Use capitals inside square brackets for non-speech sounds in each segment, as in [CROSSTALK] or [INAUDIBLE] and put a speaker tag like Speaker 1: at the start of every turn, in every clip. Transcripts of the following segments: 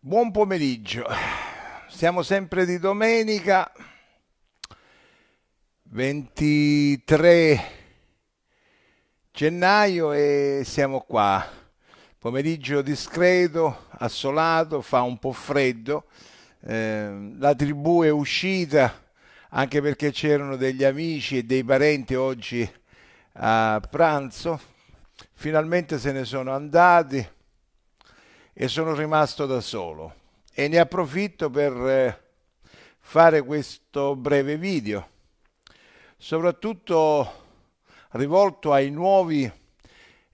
Speaker 1: Buon pomeriggio, siamo sempre di domenica 23 gennaio e siamo qua. Pomeriggio discreto, assolato, fa un po' freddo, eh, la tribù è uscita anche perché c'erano degli amici e dei parenti oggi a pranzo, finalmente se ne sono andati e sono rimasto da solo e ne approfitto per eh, fare questo breve video, soprattutto rivolto ai nuovi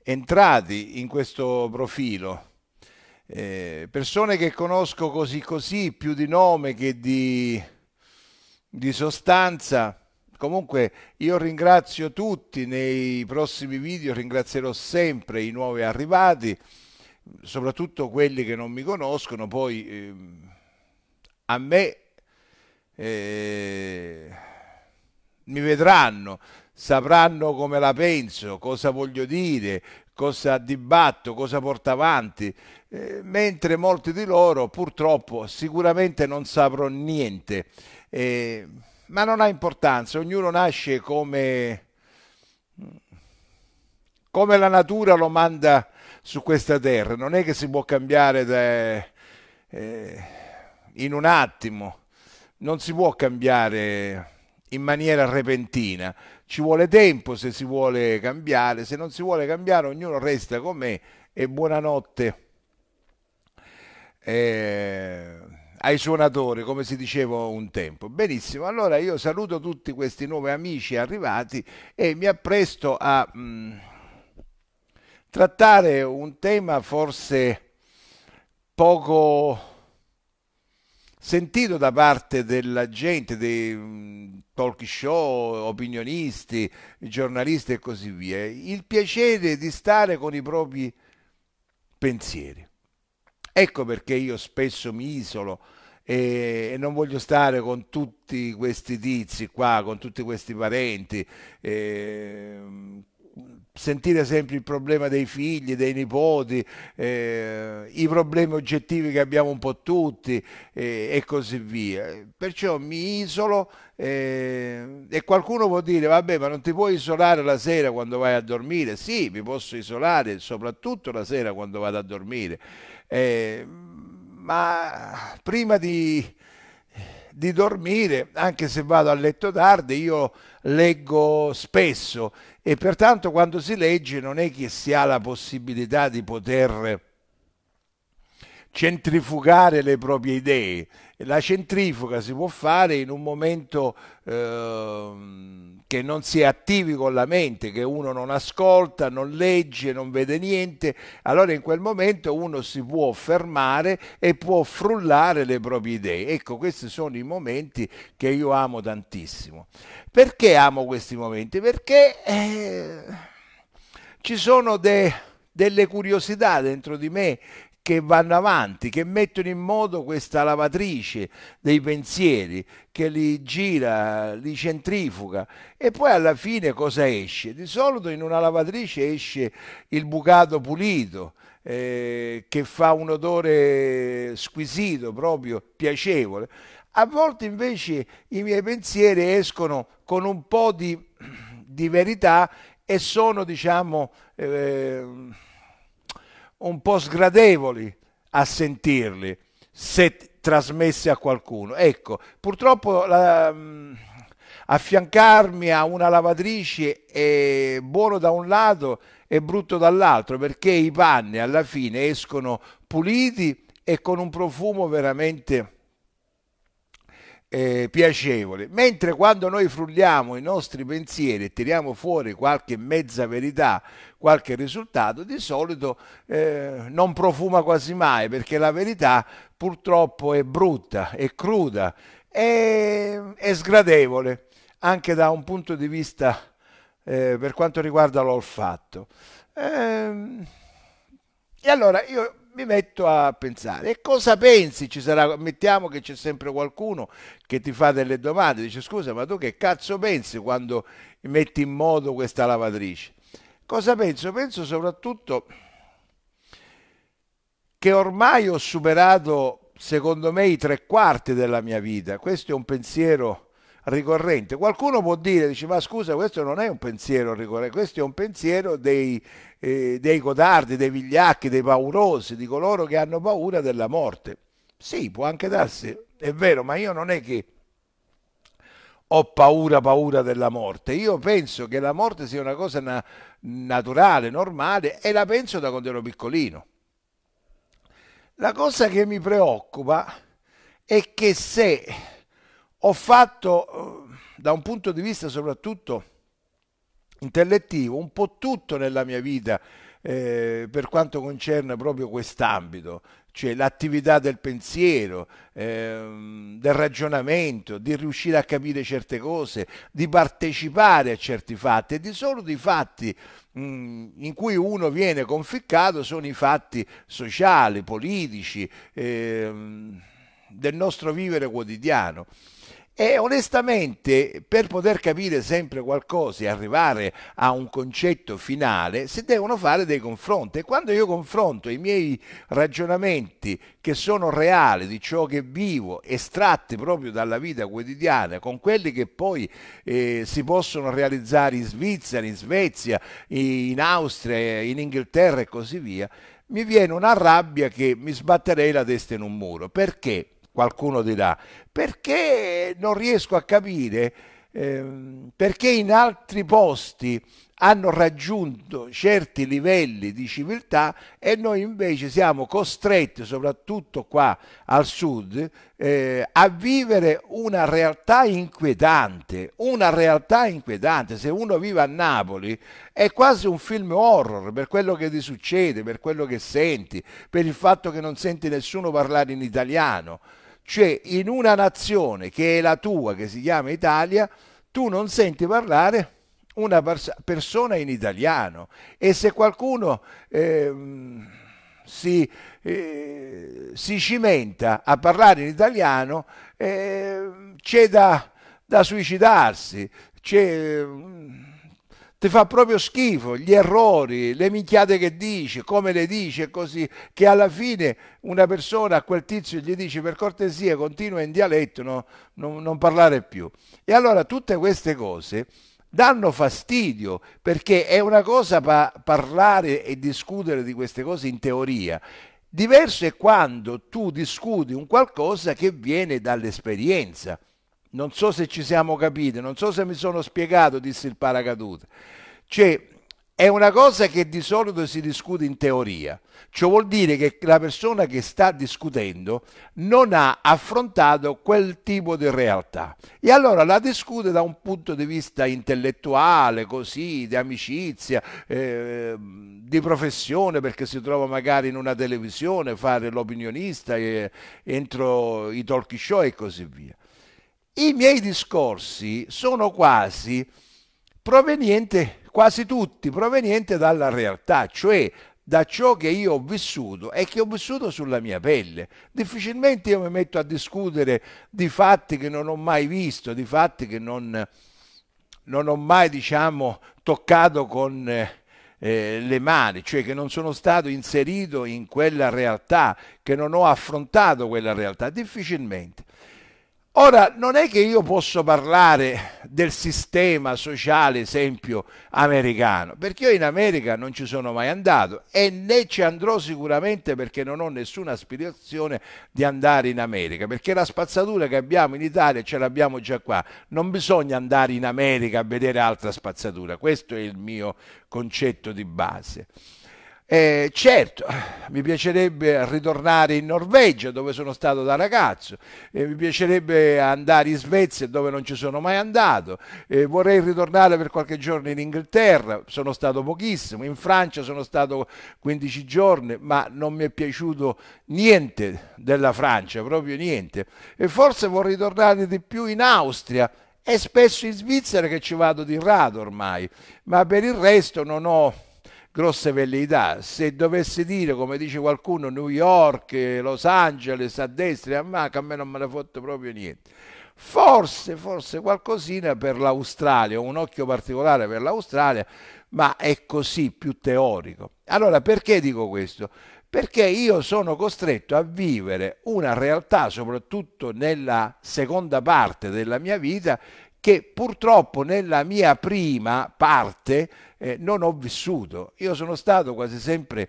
Speaker 1: entrati in questo profilo, eh, persone che conosco così così, più di nome che di, di sostanza. Comunque io ringrazio tutti, nei prossimi video ringrazierò sempre i nuovi arrivati soprattutto quelli che non mi conoscono, poi eh, a me eh, mi vedranno, sapranno come la penso, cosa voglio dire, cosa dibatto, cosa porto avanti, eh, mentre molti di loro purtroppo sicuramente non saprò niente. Eh, ma non ha importanza, ognuno nasce come, come la natura lo manda su questa terra, non è che si può cambiare de, eh, in un attimo, non si può cambiare in maniera repentina, ci vuole tempo se si vuole cambiare, se non si vuole cambiare ognuno resta com'è e buonanotte eh, ai suonatori, come si diceva un tempo. Benissimo, allora io saluto tutti questi nuovi amici arrivati e mi appresto a... Mh, mm, trattare un tema forse poco sentito da parte della gente, dei mm, talk show, opinionisti, giornalisti e così via, il piacere di stare con i propri pensieri. Ecco perché io spesso mi isolo e, non voglio stare con tutti questi tizi qua, con tutti questi parenti eh, sentire sempre il problema dei figli, dei nipoti, eh, i problemi oggettivi che abbiamo un po' tutti eh, e così via. Perciò mi isolo eh, e qualcuno può dire vabbè ma non ti puoi isolare la sera quando vai a dormire? Sì, mi posso isolare soprattutto la sera quando vado a dormire, eh, ma prima di di dormire, anche se vado a letto tardi, io leggo spesso e pertanto quando si legge non è che si ha la possibilità di poter centrifugare le proprie idee, la centrifuga si può fare in un momento eh, che non si è attivi con la mente, che uno non ascolta, non legge, non vede niente, allora in quel momento uno si può fermare e può frullare le proprie idee. Ecco, questi sono i momenti che io amo tantissimo. Perché amo questi momenti? Perché eh, ci sono dei delle curiosità dentro di me che vanno avanti, che mettono in moto questa lavatrice dei pensieri, che li gira, li centrifuga e poi alla fine cosa esce? Di solito in una lavatrice esce il bucato pulito, eh, che fa un odore squisito, proprio piacevole. A volte invece i miei pensieri escono con un po' di, di verità e sono, diciamo, eh, un po' sgradevoli a sentirli se trasmessi a qualcuno. Ecco, purtroppo la, mm, affiancarmi a una lavatrice è buono da un lato e brutto dall'altro perché i panni alla fine escono puliti e con un profumo veramente eh, piacevole, mentre quando noi frulliamo i nostri pensieri e tiriamo fuori qualche mezza verità, qualche risultato, di solito eh, non profuma quasi mai perché la verità purtroppo è brutta, è cruda, è, è sgradevole anche da un punto di vista eh, per quanto riguarda l'olfatto. Ehm, e allora io mi metto a pensare. E cosa pensi? Ci sarà, mettiamo che c'è sempre qualcuno che ti fa delle domande, dice scusa, ma tu che cazzo pensi quando metti in moto questa lavatrice? Cosa penso? Penso soprattutto che ormai ho superato, secondo me, i tre quarti della mia vita. Questo è un pensiero ricorrente. Qualcuno può dire, dice, ma scusa, questo non è un pensiero ricorrente, questo è un pensiero dei, eh, dei codardi, dei vigliacchi, dei paurosi, di coloro che hanno paura della morte. Sì, può anche darsi, è vero, ma io non è che ho paura, paura della morte. Io penso che la morte sia una cosa na- naturale, normale e la penso da quando ero piccolino. La cosa che mi preoccupa è che se ho fatto eh, da un punto di vista soprattutto intellettivo un po' tutto nella mia vita eh, per quanto concerne proprio quest'ambito, cioè l'attività del pensiero, ehm, del ragionamento, di riuscire a capire certe cose, di partecipare a certi fatti e di solito i fatti mh, mm, in cui uno viene conficcato sono i fatti sociali, politici, ehm, del nostro vivere quotidiano. E onestamente, per poter capire sempre qualcosa e arrivare a un concetto finale, si devono fare dei confronti. E quando io confronto i miei ragionamenti, che sono reali di ciò che vivo, estratti proprio dalla vita quotidiana, con quelli che poi eh, si possono realizzare in Svizzera, in Svezia, in Austria, in Inghilterra e così via, mi viene una rabbia che mi sbatterei la testa in un muro. Perché? qualcuno dirà, perché non riesco a capire ehm, perché in altri posti hanno raggiunto certi livelli di civiltà e noi invece siamo costretti, soprattutto qua al sud, eh, a vivere una realtà inquietante, una realtà inquietante. Se uno vive a Napoli è quasi un film horror per quello che ti succede, per quello che senti, per il fatto che non senti nessuno parlare in italiano. Cioè in una nazione che è la tua, che si chiama Italia, tu non senti parlare una persona in italiano e se qualcuno eh, si, eh, si, cimenta a parlare in italiano eh, c'è da, da suicidarsi, c'è ti fa proprio schifo gli errori, le minchiate che dice, come le dice, e così, che alla fine una persona a quel tizio gli dice per cortesia continua in dialetto, no, no, non parlare più. E allora tutte queste cose danno fastidio perché è una cosa pa- parlare e discutere di queste cose in teoria. Diverso è quando tu discuti un qualcosa che viene dall'esperienza. Non so se ci siamo capiti, non so se mi sono spiegato, disse il paracadute. Cioè, è una cosa che di solito si discute in teoria, ciò vuol dire che la persona che sta discutendo non ha affrontato quel tipo di realtà e allora la discute da un punto di vista intellettuale, così, di amicizia, eh, di professione, perché si trova magari in una televisione, a fare l'opinionista eh, entro i talk show e così via i miei discorsi sono quasi provenienti, quasi tutti provenienti dalla realtà, cioè da ciò che io ho vissuto e che ho vissuto sulla mia pelle. Difficilmente io mi metto a discutere di fatti che non ho mai visto, di fatti che non, non ho mai, diciamo, toccato con eh, le mani, cioè che non sono stato inserito in quella realtà, che non ho affrontato quella realtà, difficilmente. Ora, non è che io posso parlare del sistema sociale, esempio, americano, perché io in America non ci sono mai andato e né ci andrò sicuramente perché non ho nessuna aspirazione di andare in America, perché la spazzatura che abbiamo in Italia ce l'abbiamo già qua, non bisogna andare in America a vedere altra spazzatura, questo è il mio concetto di base. Eh, certo, mi piacerebbe ritornare in Norvegia dove sono stato da ragazzo, eh, mi piacerebbe andare in Svezia dove non ci sono mai andato, eh, vorrei ritornare per qualche giorno in Inghilterra, sono stato pochissimo, in Francia sono stato 15 giorni, ma non mi è piaciuto niente della Francia, proprio niente. E forse vorrei tornare di più in Austria e spesso in Svizzera che ci vado di rado ormai, ma per il resto non ho grosse velleità. Se dovessi dire, come dice qualcuno, New York, Los Angeles, a destra e a manca, a me non me ne fotto proprio niente. Forse, forse qualcosina per l'Australia, un occhio particolare per l'Australia, ma è così più teorico. Allora, perché dico questo? Perché io sono costretto a vivere una realtà, soprattutto nella seconda parte della mia vita, che purtroppo nella mia prima parte eh, non ho vissuto. Io sono stato quasi sempre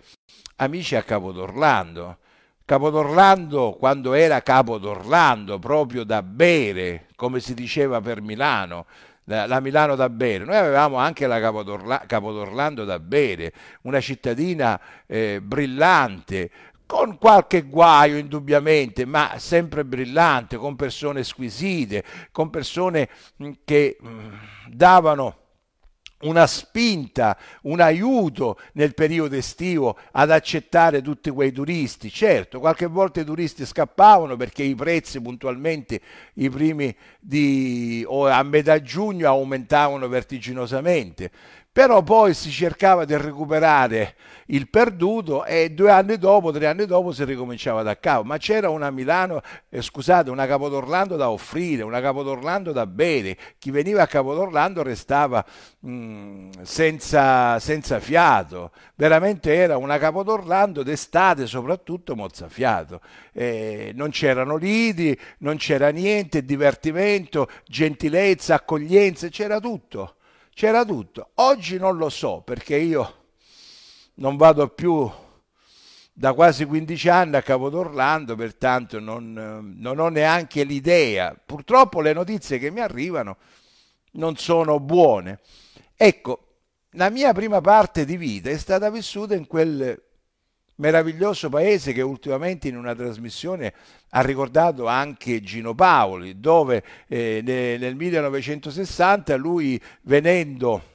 Speaker 1: amici a Capodorlando. Capodorlando quando era Capodorlando, proprio da bere, come si diceva per Milano, la Milano da bere. Noi avevamo anche la Capodorla, Capodorlando da bere, una cittadina eh, brillante, con qualche guaio indubbiamente, ma sempre brillante, con persone squisite, con persone mm, che mm, davano una spinta, un aiuto nel periodo estivo ad accettare tutti quei turisti. Certo, qualche volta i turisti scappavano perché i prezzi puntualmente i primi di, o a metà giugno aumentavano vertiginosamente, però poi si cercava di recuperare il perduto e due anni dopo, tre anni dopo si ricominciava da capo, ma c'era una Milano, eh, scusate, una Capodorlando da offrire, una Capodorlando da bere, chi veniva a Capodorlando restava mh, mm, senza, senza, fiato, veramente era una Capodorlando d'estate soprattutto mozzafiato, eh, non c'erano liti, non c'era niente, divertimento, gentilezza, accoglienza, c'era tutto c'era tutto. Oggi non lo so perché io non vado più da quasi 15 anni a Capodorlando, pertanto non, non ho neanche l'idea. Purtroppo le notizie che mi arrivano non sono buone. Ecco, la mia prima parte di vita è stata vissuta in quel meraviglioso paese che ultimamente in una trasmissione ha ricordato anche Gino Paoli, dove eh, nel 1960 lui venendo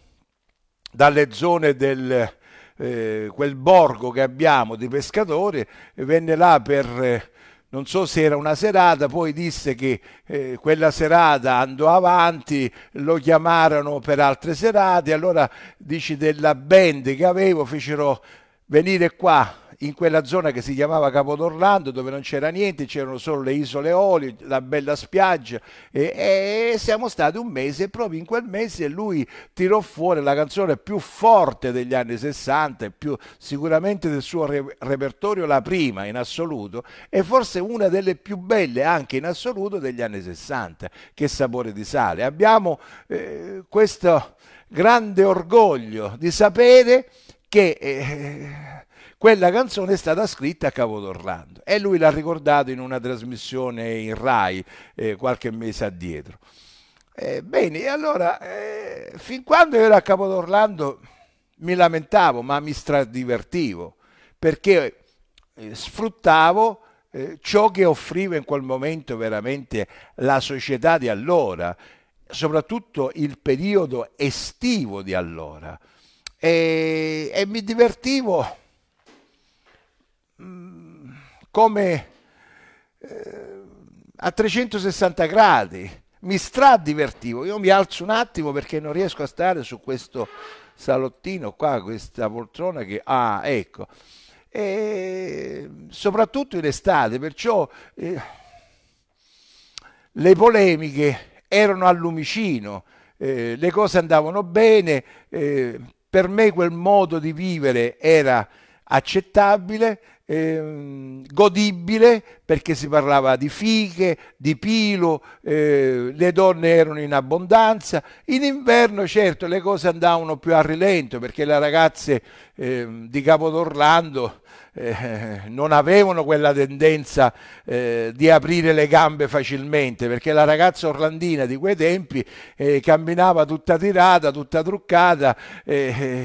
Speaker 1: dalle zone del eh, quel borgo che abbiamo di pescatori, venne là per eh, non so se era una serata, poi disse che eh, quella serata andò avanti, lo chiamarono per altre serate, allora dici della band che avevo fecero venire qua in quella zona che si chiamava Capodorlando dove non c'era niente, c'erano solo le isole Oli, la bella spiaggia e, e siamo stati un mese e proprio in quel mese lui tirò fuori la canzone più forte degli anni 60 più sicuramente del suo re repertorio la prima in assoluto e forse una delle più belle anche in assoluto degli anni 60, che sapore di sale. Abbiamo eh, questo grande orgoglio di sapere che... Eh, quella canzone è stata scritta a Capodorlando e lui l'ha ricordato in una trasmissione in Rai eh, qualche mese addietro. Eh, bene, e allora, eh, fin quando ero a Capodorlando mi lamentavo, ma mi stradivertivo, perché eh, sfruttavo eh, ciò che offriva in quel momento veramente la società di allora, soprattutto il periodo estivo di allora. E, e mi divertivo Mm, come eh, a 360 gradi, mi stradivertivo. Io mi alzo un attimo perché non riesco a stare su questo salottino qua, questa poltrona che... Ah, ecco. E soprattutto in estate, perciò eh, le polemiche erano al lumicino, eh, le cose andavano bene, eh, per me quel modo di vivere era accettabile, eh, godibile perché si parlava di fiche, di pilo, eh, le donne erano in abbondanza. In inverno certo le cose andavano più a rilento perché le ragazze eh, di Capodorlando d'Orlando eh, non avevano quella tendenza eh, di aprire le gambe facilmente perché la ragazza orlandina di quei tempi eh, camminava tutta tirata, tutta truccata, eh,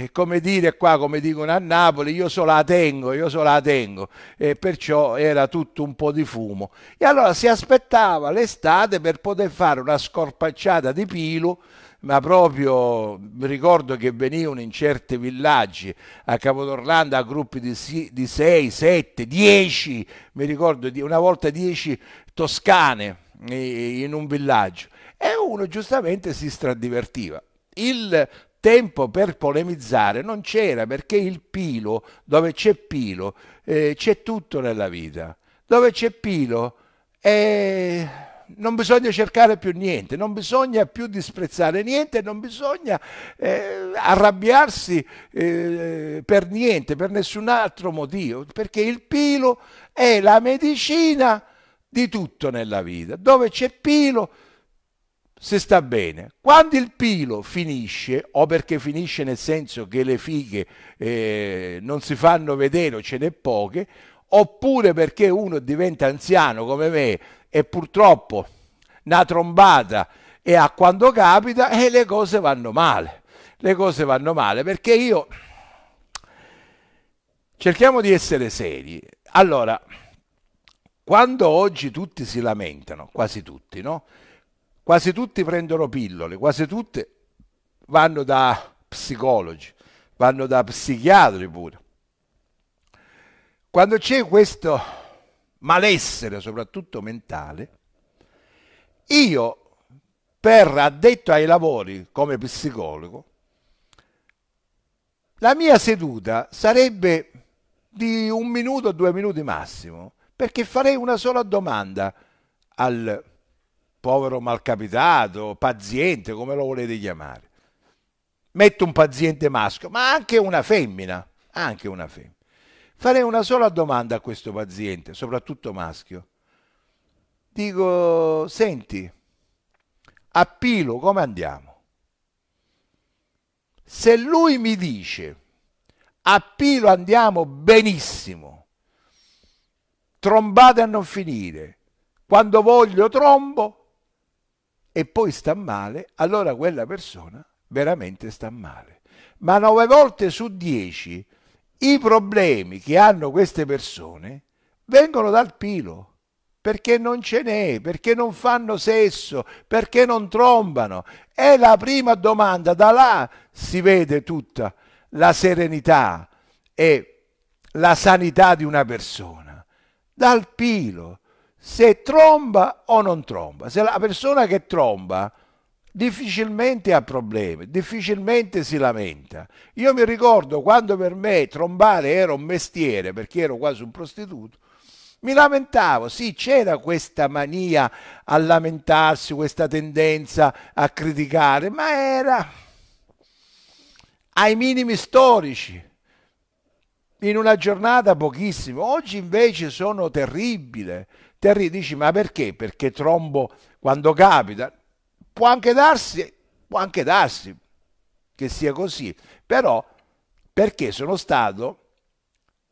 Speaker 1: eh, come dire qua, come dicono a Napoli, io solo la tengo, io solo la tengo e perciò era tutto un po' di fumo. E allora si aspettava l'estate per poter fare una scorpacciata di pilo ma proprio ricordo che venivano in certi villaggi a Capodorlanda a gruppi di 6, 7, 10, mi ricordo una volta 10 toscane in un villaggio e uno giustamente si stradivertiva. Il tempo per polemizzare non c'era perché il pilo, dove c'è pilo, eh, c'è tutto nella vita. Dove c'è pilo, eh, non bisogna cercare più niente, non bisogna più disprezzare niente, non bisogna eh, arrabbiarsi eh, per niente, per nessun altro motivo, perché il pilo è la medicina di tutto nella vita. Dove c'è pilo si sta bene. Quando il pilo finisce, o perché finisce nel senso che le fighe eh, non si fanno vedere o ce n'è poche, oppure perché uno diventa anziano come me e purtroppo una trombata e a quando capita e eh, le cose vanno male. Le cose vanno male perché io cerchiamo di essere seri. Allora, quando oggi tutti si lamentano, quasi tutti, no? Quasi tutti prendono pillole, quasi tutti vanno da psicologi, vanno da psichiatri pure. Quando c'è questo malessere soprattutto mentale, io per addetto ai lavori come psicologo, la mia seduta sarebbe di un minuto due minuti massimo, perché farei una sola domanda al povero malcapitato, paziente, come lo volete chiamare. Metto un paziente maschio, ma anche una femmina, anche una femmina. Farei una sola domanda a questo paziente, soprattutto maschio. Dico, senti, a Pilo come andiamo? Se lui mi dice a Pilo andiamo benissimo, trombate a non finire, quando voglio trombo e poi sta male, allora quella persona veramente sta male. Ma nove volte su dieci i problemi che hanno queste persone vengono dal pilo perché non ce n'è, perché non fanno sesso, perché non trombano. È la prima domanda, da là si vede tutta la serenità e la sanità di una persona. Dal pilo, se tromba o non tromba. Se la persona che tromba difficilmente ha problemi, difficilmente si lamenta. Io mi ricordo quando per me trombare era un mestiere, perché ero quasi un prostituto, mi lamentavo, sì, c'era questa mania a lamentarsi, questa tendenza a criticare, ma era ai minimi storici in una giornata pochissimo. Oggi invece sono terribile. Terribile, dici, ma perché? Perché trombo quando capita. Può anche darsi, può anche darsi che sia così, però perché sono stato,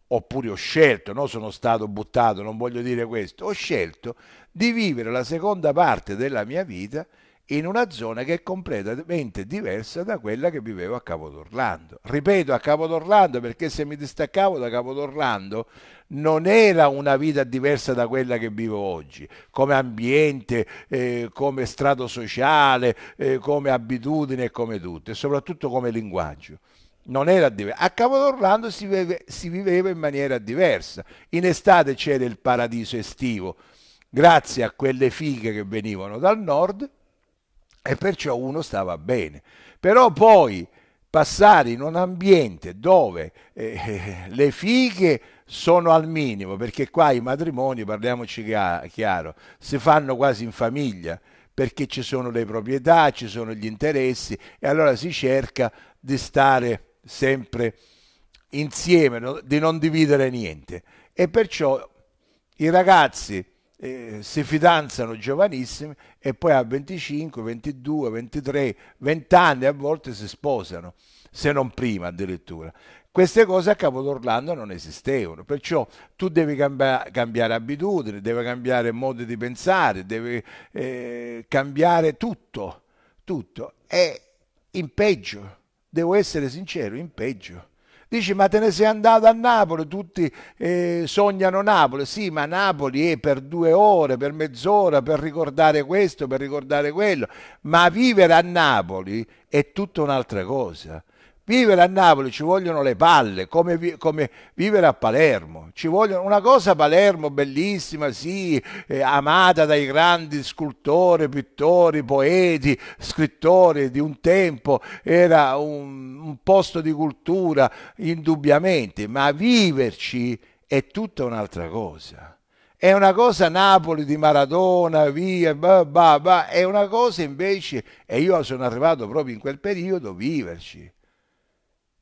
Speaker 1: oppure ho scelto, non sono stato buttato, non voglio dire questo, ho scelto di vivere la seconda parte della mia vita in una zona che è completamente diversa da quella che vivevo a Capodorlando. Ripeto, a Capodorlando perché se mi distaccavo da Capodorlando non era una vita diversa da quella che vivo oggi, come ambiente, eh, come strato sociale, eh, come abitudine e come tutto, e soprattutto come linguaggio. Non era diverso. A Capodorlando si, vive, si viveva in maniera diversa. In estate c'era il paradiso estivo, grazie a quelle fighe che venivano dal nord e perciò uno stava bene. Però poi passare in un ambiente dove eh, [LAUGHS] le fighe sono al minimo, perché qua i matrimoni, parliamoci chiaro, si fanno quasi in famiglia, perché ci sono le proprietà, ci sono gli interessi e allora si cerca di stare sempre insieme, di non dividere niente. E perciò i ragazzi eh, si fidanzano giovanissimi e poi a 25, 22, 23, 20 anni a volte si sposano, se non prima addirittura. Queste cose a Capo d'Orlando non esistevano, perciò tu devi cambia cambiare abitudini, devi cambiare modi di pensare, devi eh, cambiare tutto, tutto. E in peggio, devo essere sincero, in peggio Dici ma te ne sei andato a Napoli, tutti eh, sognano Napoli, sì ma Napoli è per due ore, per mezz'ora, per ricordare questo, per ricordare quello, ma vivere a Napoli è tutta un'altra cosa. Vivere a Napoli ci vogliono le palle, come, vi, come vivere a Palermo. Ci vogliono una cosa Palermo bellissima, sì, eh, amata dai grandi scultori, pittori, poeti, scrittori di un tempo, era un, un posto di cultura, indubbiamente, ma viverci è tutta un'altra cosa è una cosa Napoli di Maradona, via, bah, bah, bah, è una cosa invece, e io sono arrivato proprio in quel periodo, viverci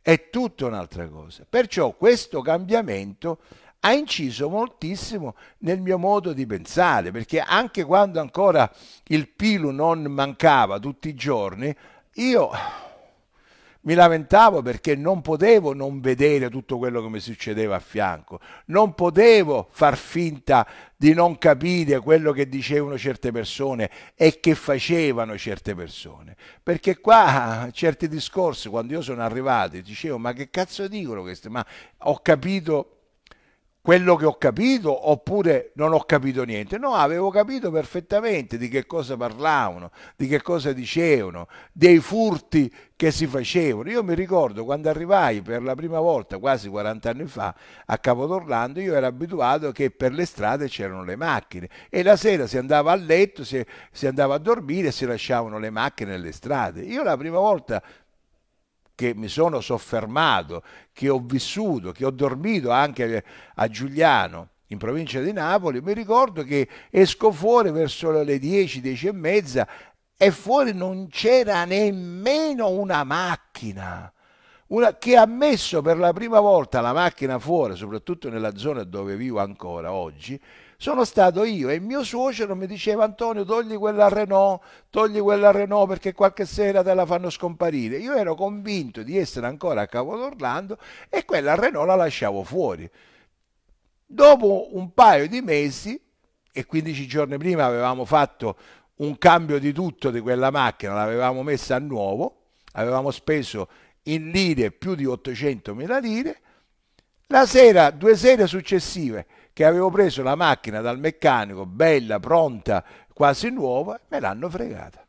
Speaker 1: è tutta un'altra cosa. Perciò questo cambiamento ha inciso moltissimo nel mio modo di pensare, perché anche quando ancora il pilu non mancava tutti i giorni, io mi lamentavo perché non potevo non vedere tutto quello che mi succedeva a fianco, non potevo far finta di non capire quello che dicevano certe persone e che facevano certe persone, perché qua ah, certi discorsi quando io sono arrivato dicevo ma che cazzo dicono questi, ma ho capito quello che ho capito oppure non ho capito niente. No, avevo capito perfettamente di che cosa parlavano, di che cosa dicevano, dei furti che si facevano. Io mi ricordo quando arrivai per la prima volta, quasi 40 anni fa, a Capodorlando, io ero abituato che per le strade c'erano le macchine e la sera si andava a letto, si, si andava a dormire e si lasciavano le macchine nelle strade. Io la prima volta che mi sono soffermato, che ho vissuto, che ho dormito anche a Giuliano in provincia di Napoli, mi ricordo che esco fuori verso le 10, 10 e mezza e fuori non c'era nemmeno una macchina. Una, che ha messo per la prima volta la macchina fuori, soprattutto nella zona dove vivo ancora oggi, sono stato io e mio suocero mi diceva Antonio togli quella Renault, togli quella Renault perché qualche sera te la fanno scomparire. Io ero convinto di essere ancora a Capodorlando e quella Renault la lasciavo fuori. Dopo un paio di mesi, e 15 giorni prima avevamo fatto un cambio di tutto di quella macchina, l'avevamo messa a nuovo, avevamo speso in lire più di 800 mila lire, la sera, due sere successive, che avevo preso la macchina dal meccanico, bella, pronta, quasi nuova, me l'hanno fregata.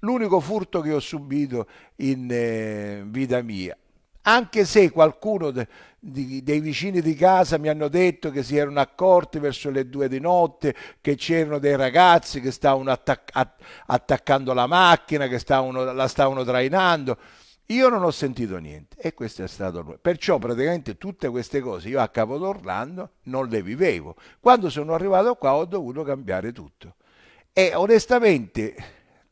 Speaker 1: L'unico furto che ho subito in eh, vita mia. Anche se qualcuno de, di, dei vicini di casa mi hanno detto che si erano accorti verso le due di notte che c'erano dei ragazzi che stavano attac attaccando la macchina, che stavano, la stavano trainando io non ho sentito niente e questo è stato lui. Perciò praticamente tutte queste cose io a Capodorlando non le vivevo. Quando sono arrivato qua ho dovuto cambiare tutto. E onestamente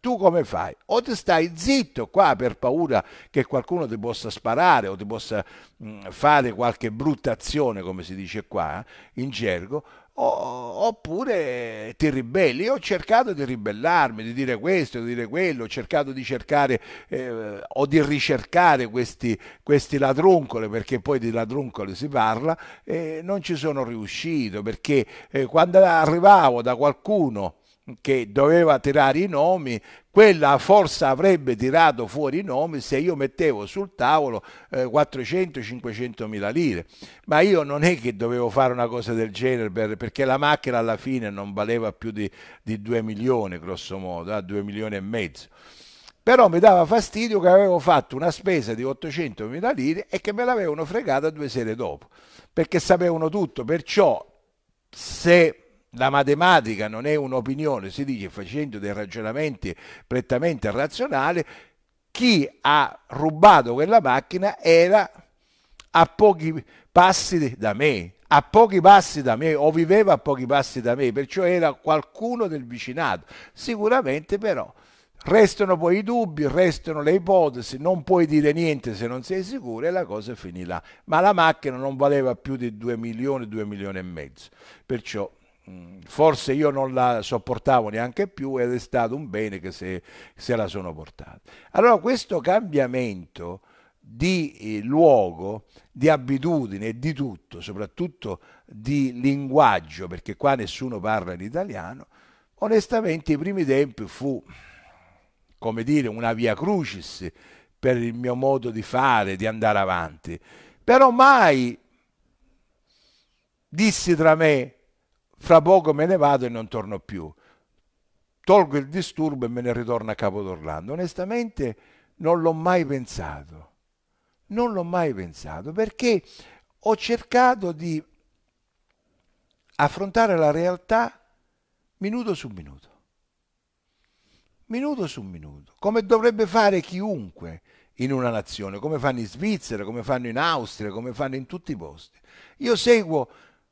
Speaker 1: tu come fai? O ti stai zitto qua per paura che qualcuno ti possa sparare o ti possa mh, mm, fare qualche brutta azione, come si dice qua eh, in gergo, oppure ti ribelli. Io ho cercato di ribellarmi, di dire questo, di dire quello, ho cercato di cercare eh, o di ricercare questi, questi, ladruncole, perché poi di ladruncoli si parla, e non ci sono riuscito, perché eh, quando arrivavo da qualcuno che doveva tirare i nomi, quella forse avrebbe tirato fuori i nomi se io mettevo sul tavolo eh, 400-500 mila lire. Ma io non è che dovevo fare una cosa del genere per, perché la macchina alla fine non valeva più di, di 2 milioni, grosso modo, eh, 2 milioni e mezzo. Però mi dava fastidio che avevo fatto una spesa di 800 mila lire e che me l'avevano fregata due sere dopo, perché sapevano tutto. Perciò se la matematica non è un'opinione, si dice facendo dei ragionamenti prettamente razionali, chi ha rubato quella macchina era a pochi passi da me, a pochi passi da me o viveva a pochi passi da me, perciò era qualcuno del vicinato. Sicuramente però restano poi i dubbi, restano le ipotesi, non puoi dire niente se non sei sicuro e la cosa finì là. Ma la macchina non valeva più di 2 milioni, 2 milioni e mezzo, perciò forse io non la sopportavo neanche più ed è stato un bene che se, se la sono portata. Allora questo cambiamento di eh, luogo, di abitudine, di tutto, soprattutto di linguaggio, perché qua nessuno parla in italiano, onestamente i primi tempi fu, come dire, una via crucis per il mio modo di fare, di andare avanti. Però mai dissi tra me, fra poco me ne vado e non torno più. Tolgo il disturbo e me ne ritorno a Capodorlando. Onestamente non l'ho mai pensato. Non l'ho mai pensato perché ho cercato di affrontare la realtà minuto su minuto. Minuto su minuto, come dovrebbe fare chiunque in una nazione, come fanno in Svizzera, come fanno in Austria, come fanno in tutti i posti. Io seguo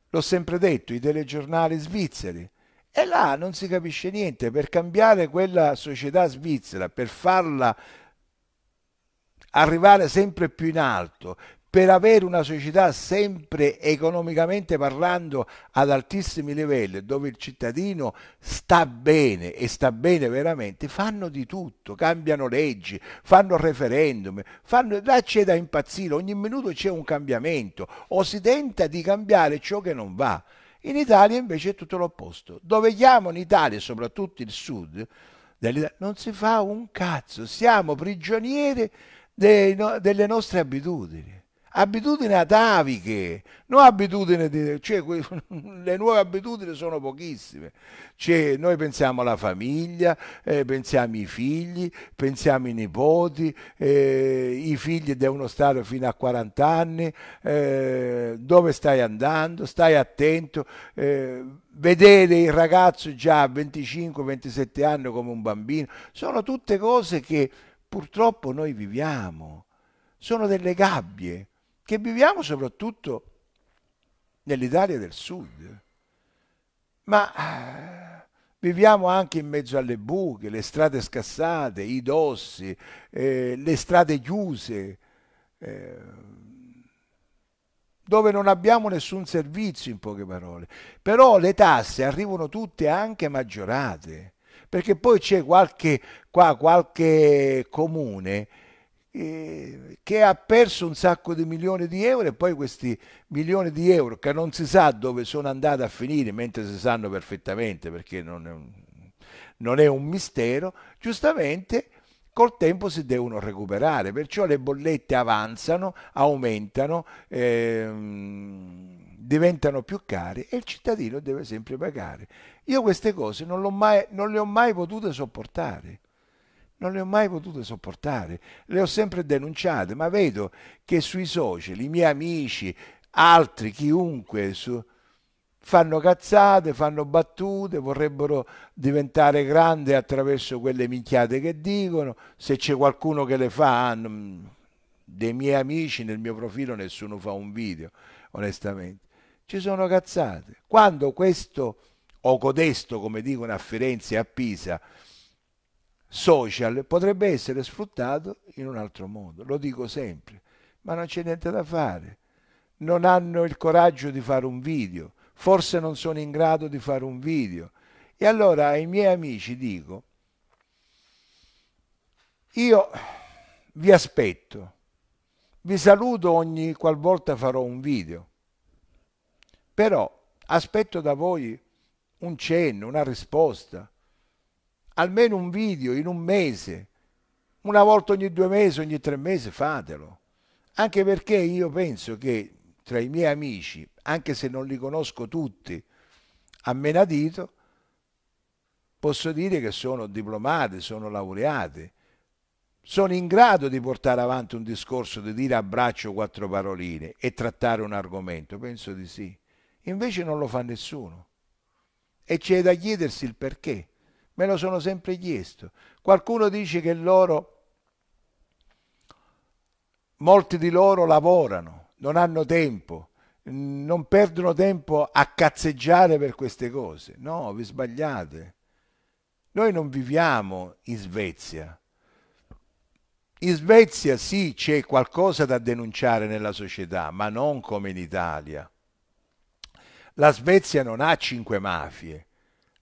Speaker 1: l'ho sempre detto, i telegiornali svizzeri. E là non si capisce niente, per cambiare quella società svizzera, per farla arrivare sempre più in alto, per avere una società sempre economicamente parlando ad altissimi livelli, dove il cittadino sta bene e sta bene veramente, fanno di tutto, cambiano leggi, fanno referendum, fanno, là c'è da impazzire, ogni minuto c'è un cambiamento o si tenta di cambiare ciò che non va. In Italia invece è tutto l'opposto. Dove chiamo in Italia, soprattutto il sud, non si fa un cazzo, siamo prigionieri dei, no, delle nostre abitudini abitudini ataviche, non abitudini di, cioè, que, [LAUGHS] le nuove abitudini sono pochissime. Cioè, noi pensiamo alla famiglia, eh, pensiamo ai figli, pensiamo ai nipoti, eh, i figli devono stare fino a 40 anni, eh, dove stai andando, stai attento. Eh, vedere il ragazzo già a 25-27 anni come un bambino, sono tutte cose che purtroppo noi viviamo, sono delle gabbie che viviamo soprattutto nell'Italia del Sud, ma eh, viviamo anche in mezzo alle buche, le strade scassate, i dossi, eh, le strade chiuse, eh, dove non abbiamo nessun servizio in poche parole. Però le tasse arrivano tutte anche maggiorate, perché poi c'è qualche, qua, qualche comune eh, che ha perso un sacco di milioni di euro e poi questi milioni di euro che non si sa dove sono andati a finire, mentre si sanno perfettamente perché non è un, non è un mistero, giustamente col tempo si devono recuperare, perciò le bollette avanzano, aumentano, ehm, diventano più care e il cittadino deve sempre pagare. Io queste cose non, mai, non le ho mai potute sopportare non le ho mai potute sopportare, le ho sempre denunciate, ma vedo che sui social i miei amici, altri, chiunque, su, fanno cazzate, fanno battute, vorrebbero diventare grandi attraverso quelle minchiate che dicono, se c'è qualcuno che le fa, mm, dei miei amici nel mio profilo nessuno fa un video, onestamente, ci sono cazzate. Quando questo o codesto, come dicono a Firenze e a Pisa, social potrebbe essere sfruttato in un altro modo, lo dico sempre, ma non c'è niente da fare. Non hanno il coraggio di fare un video, forse non sono in grado di fare un video. E allora ai miei amici dico, io vi aspetto, vi saluto ogni qualvolta farò un video, però aspetto da voi un cenno, una risposta almeno un video in un mese, una volta ogni due mesi, ogni tre mesi, fatelo. Anche perché io penso che tra i miei amici, anche se non li conosco tutti a menadito, posso dire che sono diplomati, sono laureati, sono in grado di portare avanti un discorso, di dire abbraccio quattro paroline e trattare un argomento, penso di sì. Invece non lo fa nessuno. E c'è da chiedersi il perché. Me lo sono sempre chiesto. Qualcuno dice che loro, molti di loro lavorano, non hanno tempo, non perdono tempo a cazzeggiare per queste cose. No, vi sbagliate. Noi non viviamo in Svezia. In Svezia sì c'è qualcosa da denunciare nella società, ma non come in Italia. La Svezia non ha cinque mafie,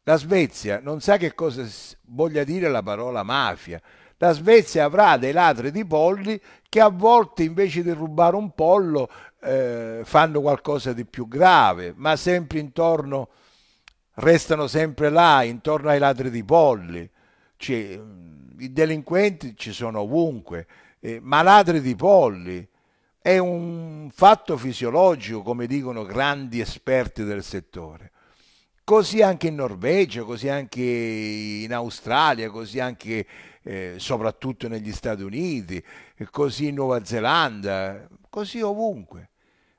Speaker 1: la Svezia non sa che cosa voglia dire la parola mafia. La Svezia avrà dei ladri di polli che a volte invece di rubare un pollo eh, fanno qualcosa di più grave, ma sempre intorno, restano sempre là, intorno ai ladri di polli. Cioè, I delinquenti ci sono ovunque, eh, ma ladri di polli è un fatto fisiologico, come dicono grandi esperti del settore. Così anche in Norvegia, così anche in Australia, così anche eh, soprattutto negli Stati Uniti, così in Nuova Zelanda, così ovunque.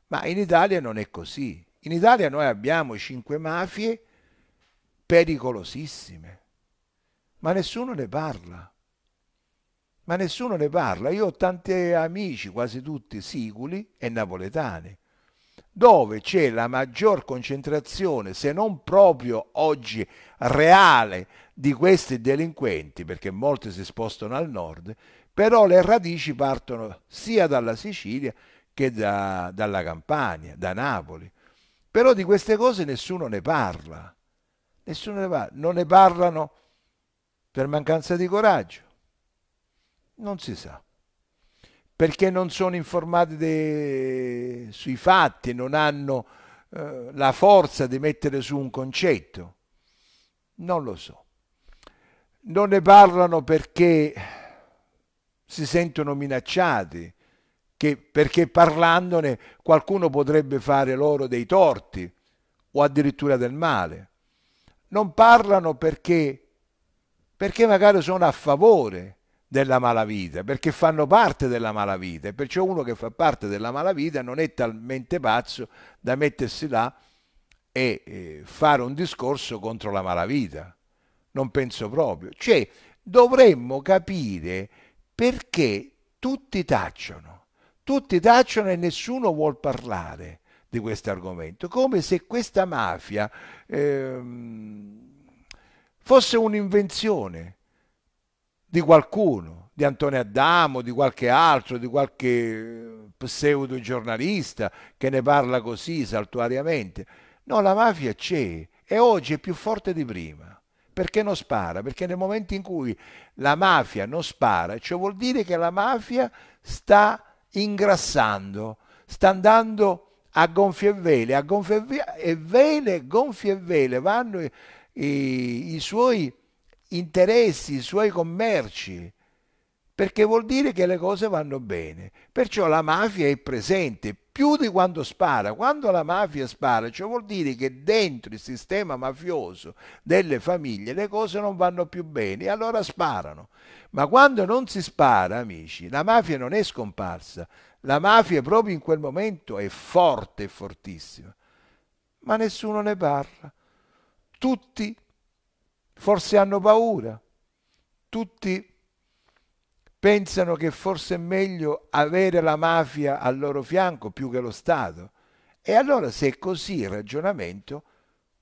Speaker 1: Ma in Italia non è così. In Italia noi abbiamo cinque mafie pericolosissime, ma nessuno ne parla. Ma nessuno ne parla. Io ho tanti amici, quasi tutti siculi e napoletani dove c'è la maggior concentrazione, se non proprio oggi reale, di questi delinquenti, perché molti si spostano al nord, però le radici partono sia dalla Sicilia che da, dalla Campania, da Napoli. Però di queste cose nessuno ne parla, nessuno ne parla, non ne parlano per mancanza di coraggio, non si sa perché non sono informati de... sui fatti, non hanno eh, la forza di mettere su un concetto. Non lo so. Non ne parlano perché si sentono minacciati, che, perché parlandone qualcuno potrebbe fare loro dei torti o addirittura del male. Non parlano perché, perché magari sono a favore della malavita, perché fanno parte della malavita e perciò uno che fa parte della malavita non è talmente pazzo da mettersi là e fare un discorso contro la malavita. Non penso proprio. Cioè, dovremmo capire perché tutti tacciono, tutti tacciono e nessuno vuol parlare di questo argomento, come se questa mafia eh, fosse un'invenzione di qualcuno, di Antonio Adamo, di qualche altro, di qualche eh, pseudo giornalista che ne parla così saltuariamente. No, la mafia c'è e oggi è più forte di prima. Perché non spara? Perché nel momento in cui la mafia non spara, ciò vuol dire che la mafia sta ingrassando, sta andando a gonfie vele, a gonfie vele, gonfie vele vanno i, i, i suoi interessi, i suoi commerci, perché vuol dire che le cose vanno bene. Perciò la mafia è presente più di quando spara. Quando la mafia spara, ciò vuol dire che dentro il sistema mafioso delle famiglie le cose non vanno più bene e allora sparano. Ma quando non si spara, amici, la mafia non è scomparsa. La mafia proprio in quel momento è forte fortissima. Ma nessuno ne parla. Tutti Forse hanno paura. Tutti pensano che forse è meglio avere la mafia al loro fianco più che lo Stato. E allora se è così il ragionamento,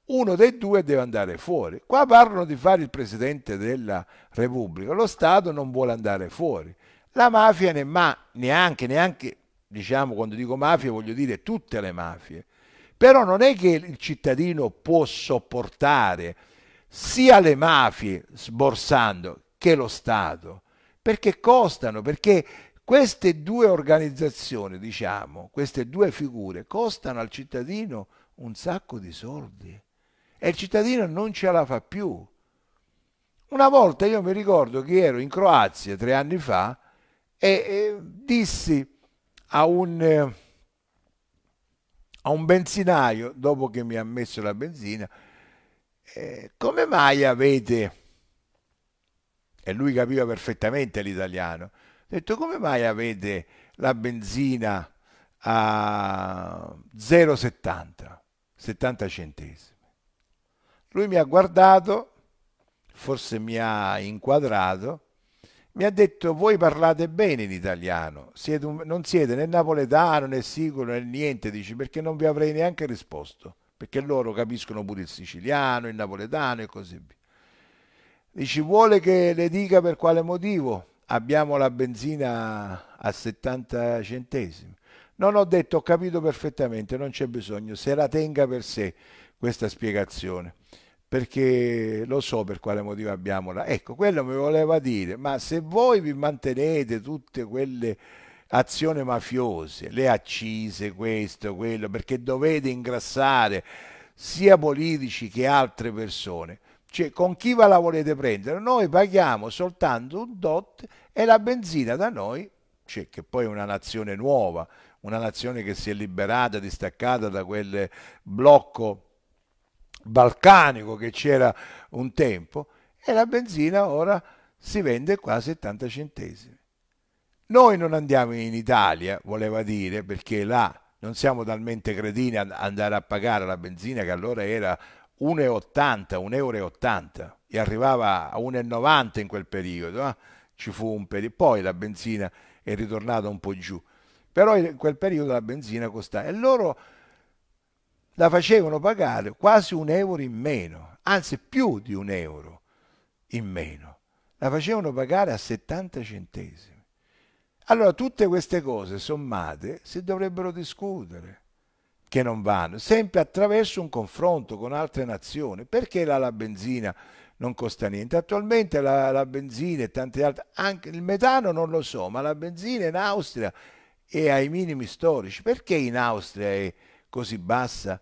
Speaker 1: uno dei due deve andare fuori. Qua parlano di fare il Presidente della Repubblica, lo Stato non vuole andare fuori. La mafia ne ma, neanche, neanche, diciamo quando dico mafia voglio dire tutte le mafie. Però non è che il cittadino può sopportare sia le mafie sborsando che lo Stato, perché costano, perché queste due organizzazioni, diciamo, queste due figure costano al cittadino un sacco di soldi e il cittadino non ce la fa più. Una volta io mi ricordo che ero in Croazia tre anni fa e, e dissi a un, eh, a un benzinaio, dopo che mi ha messo la benzina, eh, come mai avete, e lui capiva perfettamente l'italiano, ha detto come mai avete la benzina a 0,70, 70 centesimi. Lui mi ha guardato, forse mi ha inquadrato, mi ha detto voi parlate bene in italiano, siete un, non siete né napoletano né sicuro né niente, dici perché non vi avrei neanche risposto perché loro capiscono pure il siciliano, il napoletano e così via. Dici, vuole che le dica per quale motivo? Abbiamo la benzina a 70 centesimi. Non ho detto, ho capito perfettamente, non c'è bisogno, se la tenga per sé questa spiegazione, perché lo so per quale motivo abbiamo la... Ecco, quello mi voleva dire, ma se voi vi mantenete tutte quelle azioni mafiose, le accise, questo, quello, perché dovete ingrassare sia politici che altre persone. Cioè, con chi ve la volete prendere? Noi paghiamo soltanto un dot e la benzina da noi, cioè, che poi è una nazione nuova, una nazione che si è liberata, distaccata da quel blocco balcanico che c'era un tempo, e la benzina ora si vende qua a 70 centesimi. Noi non andiamo in Italia, voleva dire, perché là non siamo talmente cretini ad andare a pagare la benzina che allora era 1,80, 1,80 euro e arrivava a 1,90 in quel periodo. Eh? Ci fu un periodo, poi la benzina è ritornata un po' giù, però in quel periodo la benzina costava e loro la facevano pagare quasi un euro in meno, anzi più di un euro in meno, la facevano pagare a 70 centesimi. Allora tutte queste cose sommate si dovrebbero discutere, che non vanno, sempre attraverso un confronto con altre nazioni. Perché la, la benzina non costa niente? Attualmente la, la benzina e tante altre, anche il metano non lo so, ma la benzina in Austria è ai minimi storici. Perché in Austria è così bassa?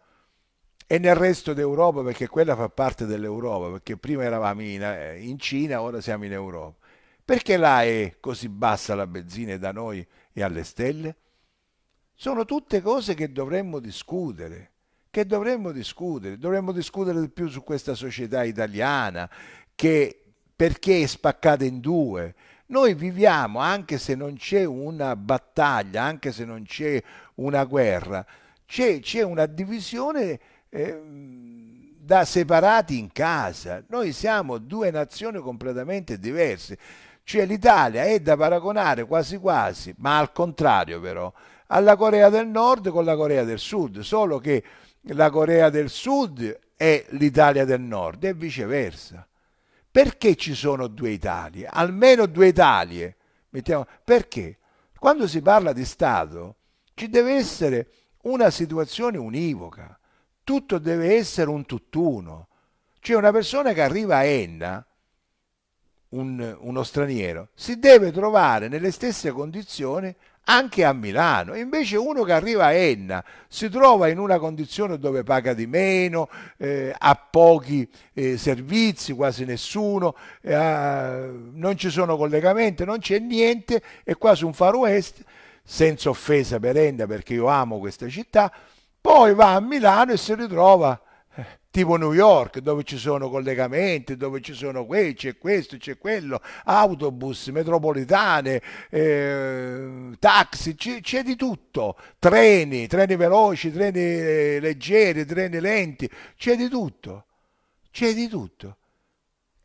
Speaker 1: E nel resto d'Europa, perché quella fa parte dell'Europa, perché prima eravamo in, eh, in Cina, ora siamo in Europa. Perché là è così bassa la benzina da noi e alle stelle? Sono tutte cose che dovremmo discutere, che dovremmo discutere, dovremmo discutere di più su questa società italiana, che perché è spaccata in due. Noi viviamo, anche se non c'è una battaglia, anche se non c'è una guerra, c'è, una divisione eh, da separati in casa. Noi siamo due nazioni completamente diverse. Cioè l'Italia è da paragonare quasi quasi, ma al contrario però, alla Corea del Nord con la Corea del Sud, solo che la Corea del Sud è l'Italia del Nord e viceversa. Perché ci sono due Italie? Almeno due Italie. Mettiamo, perché? Quando si parla di Stato ci deve essere una situazione univoca, tutto deve essere un tutt'uno. C'è una persona che arriva a Enna un, uno straniero, si deve trovare nelle stesse condizioni anche a Milano. Invece uno che arriva a Enna si trova in una condizione dove paga di meno, eh, ha pochi eh, servizi, quasi nessuno, eh, non ci sono collegamenti, non c'è niente, è quasi un far west, senza offesa per Enna perché io amo questa città, poi va a Milano e si ritrova tipo New York, dove ci sono collegamenti, dove ci sono quei, c'è questo, c'è quello, autobus, metropolitane, eh, taxi, c'è di tutto, treni, treni veloci, treni eh, leggeri, treni lenti, c'è di tutto, c'è di tutto.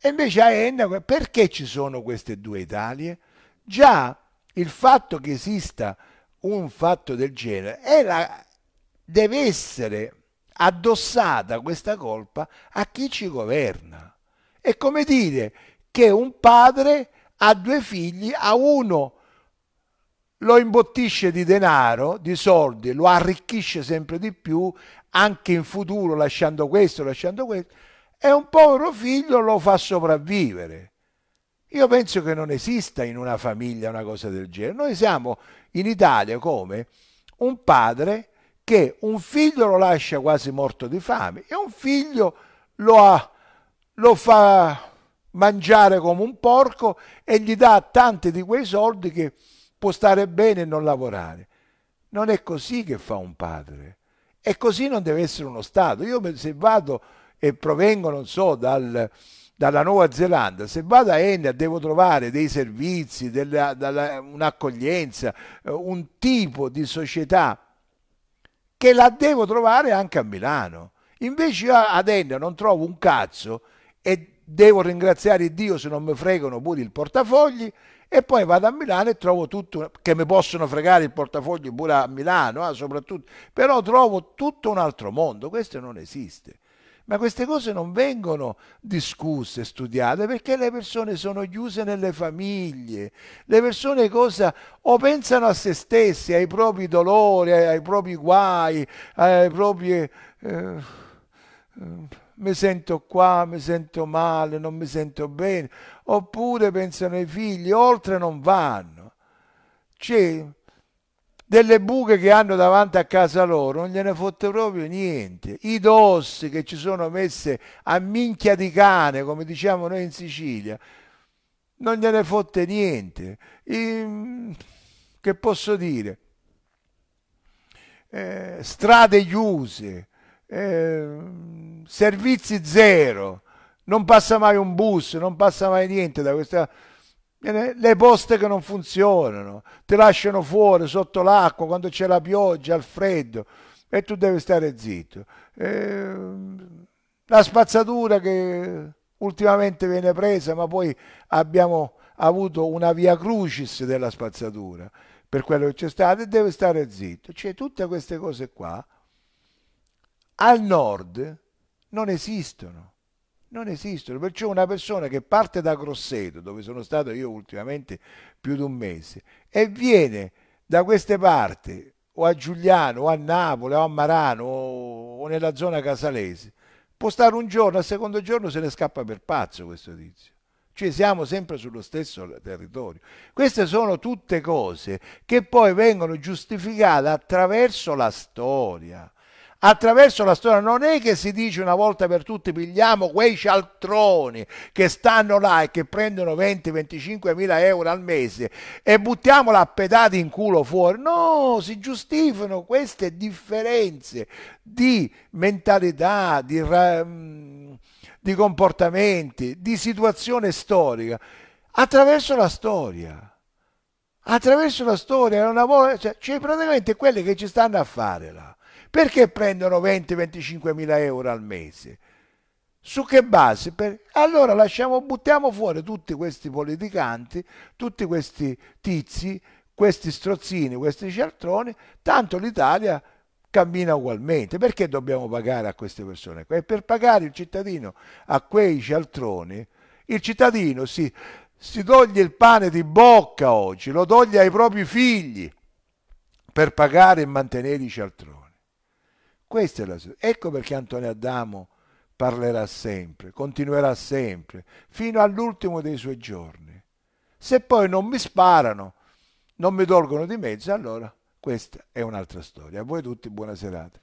Speaker 1: E invece a Enna, perché ci sono queste due Italie? Già il fatto che esista un fatto del genere la, deve essere addossata questa colpa a chi ci governa. È come dire che un padre ha due figli, a uno lo imbottisce di denaro, di soldi, lo arricchisce sempre di più, anche in futuro lasciando questo, lasciando questo, e un povero figlio lo fa sopravvivere. Io penso che non esista in una famiglia una cosa del genere. Noi siamo in Italia come un padre che un figlio lo lascia quasi morto di fame e un figlio lo, ha, lo fa mangiare come un porco e gli dà tanti di quei soldi che può stare bene e non lavorare. Non è così che fa un padre. E così non deve essere uno Stato. Io se vado e provengo, non so, dal, dalla Nuova Zelanda, se vado a Enia devo trovare dei servizi, della, della, un'accoglienza, eh, un tipo di società che la devo trovare anche a Milano. Invece io ad Enna non trovo un cazzo e devo ringraziare Dio se non mi fregano pure il portafogli e poi vado a Milano e trovo tutto, che mi possono fregare il portafogli pure a Milano, eh, soprattutto, però trovo tutto un altro mondo, questo non esiste ma queste cose non vengono discusse, studiate, perché le persone sono chiuse nelle famiglie, le persone cosa? O pensano a se stesse, ai propri dolori, ai, propri guai, ai propri... Eh, eh, mi sento qua, mi sento male, non mi sento bene, oppure pensano ai figli, oltre non vanno. C'è delle buche che hanno davanti a casa loro, non gliene fotte proprio niente. I dossi che ci sono messe a minchia di cane, come diciamo noi in Sicilia, non gliene fotte niente. I, che posso dire? Eh, strade chiuse, eh, servizi zero, non passa mai un bus, non passa mai niente da questa eh, le poste che non funzionano, ti lasciano fuori sotto l'acqua quando c'è la pioggia, il freddo e tu devi stare zitto. E eh, la spazzatura che ultimamente viene presa, ma poi abbiamo avuto una via crucis della spazzatura per quello che c'è stato e deve stare zitto. Cioè tutte queste cose qua al nord non esistono non esistono. Perciò una persona che parte da Grosseto, dove sono stato io ultimamente più di un mese, e viene da queste parti, o a Giuliano, o a Napoli, o a Marano, o, nella zona casalese, può stare un giorno, al secondo giorno se ne scappa per pazzo questo tizio. Cioè siamo sempre sullo stesso territorio. Queste sono tutte cose che poi vengono giustificate attraverso la storia attraverso la storia. Non è che si dice una volta per tutte pigliamo quei cialtroni che stanno là e che prendono 20-25 mila euro al mese e buttiamola a pedati in culo fuori. No, si giustificano queste differenze di mentalità, di, mm, di comportamenti, di situazione storica attraverso la storia attraverso la storia, una voce, cioè, cioè praticamente quelli che ci stanno a fare là. Perché prendono 20-25 mila euro al mese? Su che base? Per... Allora lasciamo, buttiamo fuori tutti questi politicanti, tutti questi tizi, questi strozzini, questi cialtroni, tanto l'Italia cammina ugualmente. Perché dobbiamo pagare a queste persone? E per pagare il cittadino a quei cialtroni, il cittadino si, si toglie il pane di bocca oggi, lo toglie ai propri figli per pagare e mantenere i cialtroni. Questa è la situazione. Ecco perché Antonio Adamo parlerà sempre, continuerà sempre, fino all'ultimo dei suoi giorni. Se poi non mi sparano, non mi tolgono di mezzo, allora questa è un'altra storia. A voi tutti buona serata.